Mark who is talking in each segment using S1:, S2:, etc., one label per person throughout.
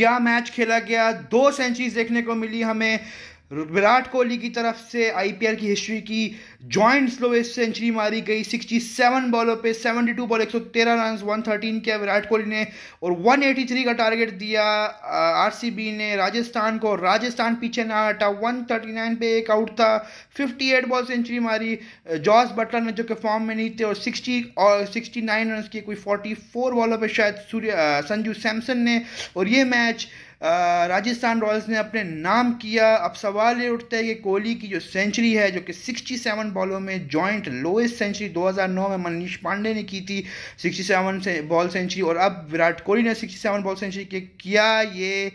S1: क्या मैच खेला गया दो सेंचुरी देखने को मिली हमें विराट कोहली की तरफ से आईपीएल की हिस्ट्री की जॉइंट स्लोएस्ट सेंचुरी मारी गई 67 बॉलों पे 72 बॉल 113 रन 113 किया विराट कोहली ने और 183 का टारगेट दिया आरसीबी ने राजस्थान को राजस्थान पीछे ना हटा 139 पे एक आउट था 58 बॉल सेंचुरी मारी जॉस बटलर ने जो कि फॉर्म में नहीं थे और 60 और 69 रन की कोई 44 बॉलों पर शायद सूर्य संजू सैमसन ने और ये मैच राजस्थान रॉयल्स ने अपने नाम किया अब सवाल ये उठता है कि कोहली की जो सेंचुरी है जो कि 67 बॉलों में जॉइंट लोएस्ट सेंचुरी 2009 में मनीष पांडे ने की थी 67 से बॉल सेंचुरी और अब विराट कोहली ने 67 बॉल सेंचुरी किया ये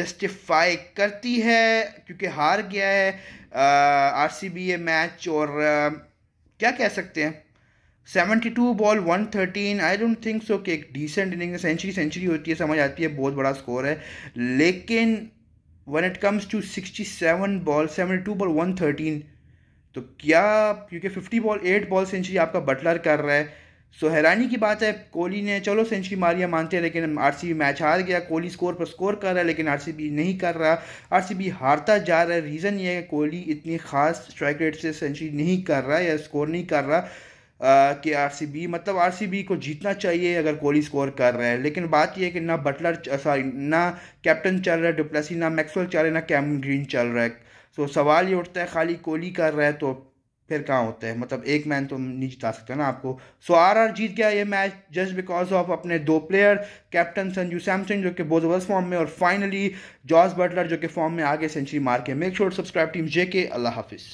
S1: जस्टिफाई करती है क्योंकि हार गया है आर ये मैच और आ, क्या कह सकते हैं 72 ball 113 I don't think so कि एक डिसेंट इनिंग सेंचुरी सेंचुरी होती है समझ आती है बहुत बड़ा स्कोर है लेकिन when it comes to 67 ball 72 ball 113 तो क्या क्योंकि 50 बॉल 8 बॉल सेंचुरी आपका बटलर कर रहा है सो हैरानी की बात है कोहली ने चलो सेंचुरी मारिया मानते हैं लेकिन बी मैच हार गया कोहली स्कोर पर स्कोर कर रहा है लेकिन बी नहीं कर रहा बी हारता जा रहा है रीज़न ये है कोहली इतनी खास स्ट्राइक रेट से सेंचुरी नहीं कर रहा है या स्कोर नहीं कर रहा कि आरसीबी मतलब आरसीबी को जीतना चाहिए अगर कोहली स्कोर कर रहे हैं लेकिन बात यह है कि ना बटलर सॉरी ना कैप्टन चल रहा है डिप्लेसी ना मैक्सवेल चल रहे ना कैम ग्रीन चल रहा है तो सवाल ये उठता है खाली कोहली कर रहा है तो फिर कहाँ होता है मतलब एक मैन तो नहीं जिता सकता ना आपको सो आर आर जीत गया ये मैच जस्ट बिकॉज ऑफ अपने दो प्लेयर कैप्टन संजू सैमसन जो कि बहुत जबरदस्त फॉर्म में और फाइनली जॉर्ज बटलर जो कि फॉर्म में आगे सेंचुरी मार के make sure subscribe team J K अल्लाह हाफिज़